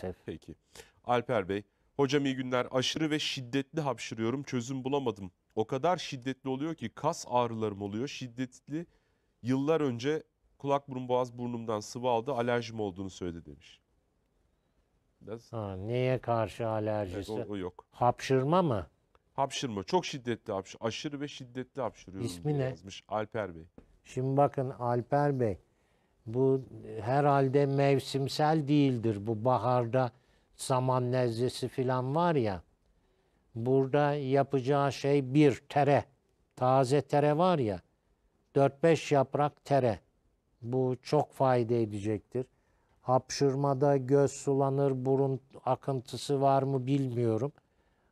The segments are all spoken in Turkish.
Maalesef. Peki. Alper Bey, hocam iyi günler. Aşırı ve şiddetli hapşırıyorum. Çözüm bulamadım. O kadar şiddetli oluyor ki kas ağrılarım oluyor. Şiddetli yıllar önce kulak burun boğaz burnumdan sıvı aldı. Alerjim olduğunu söyledi demiş. Biraz... Ha, neye karşı Evet, alerjisi? o, o yok. Hapşırma mı? Hapşırma. Çok şiddetli hapşır. Aşırı ve şiddetli hapşırıyorum İsmi ne? yazmış Alper Bey. Şimdi bakın Alper Bey, bu e, herhalde mevsimsel değildir. Bu baharda zaman nezlesi filan var ya. Burada yapacağı şey bir tere. Taze tere var ya. 4-5 yaprak tere. Bu çok fayda edecektir. Hapşırmada göz sulanır, burun akıntısı var mı bilmiyorum.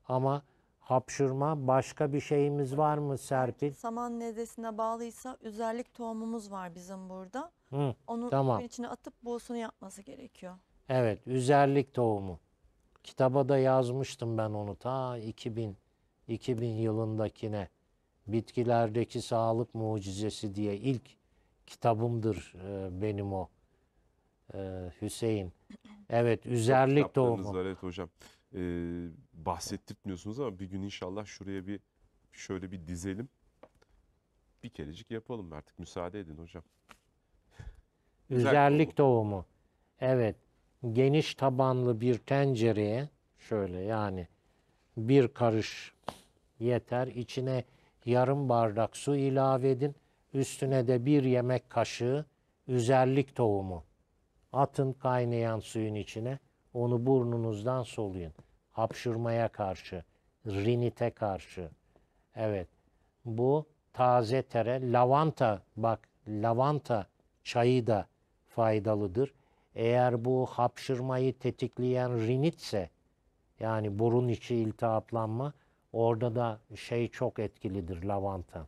Ama hapşırma başka bir şeyimiz var mı Serpil? Saman nezlesine bağlıysa üzerlik tohumumuz var bizim burada. Hı, Onu tamam. içine atıp buğusunu yapması gerekiyor. Evet, üzerlik tohumu. Kitaba da yazmıştım ben onu ta 2000 2000 yılındakine. Bitkilerdeki sağlık mucizesi diye ilk kitabımdır e, benim o. E, Hüseyin. Evet, üzerlik tohumu. var, evet hocam. Ee, bahsettirtmiyorsunuz ama bir gün inşallah şuraya bir şöyle bir dizelim. Bir kerecik yapalım artık müsaade edin hocam. Üzerlik tohumu. Evet. Geniş tabanlı bir tencereye şöyle yani bir karış yeter. İçine yarım bardak su ilave edin. Üstüne de bir yemek kaşığı üzerlik tohumu. Atın kaynayan suyun içine. Onu burnunuzdan soluyun. Hapşırmaya karşı, rinite karşı. Evet. Bu taze tere, lavanta bak lavanta çayı da faydalıdır. Eğer bu hapşırmayı tetikleyen rinitse yani burun içi iltihaplanma orada da şey çok etkilidir lavanta.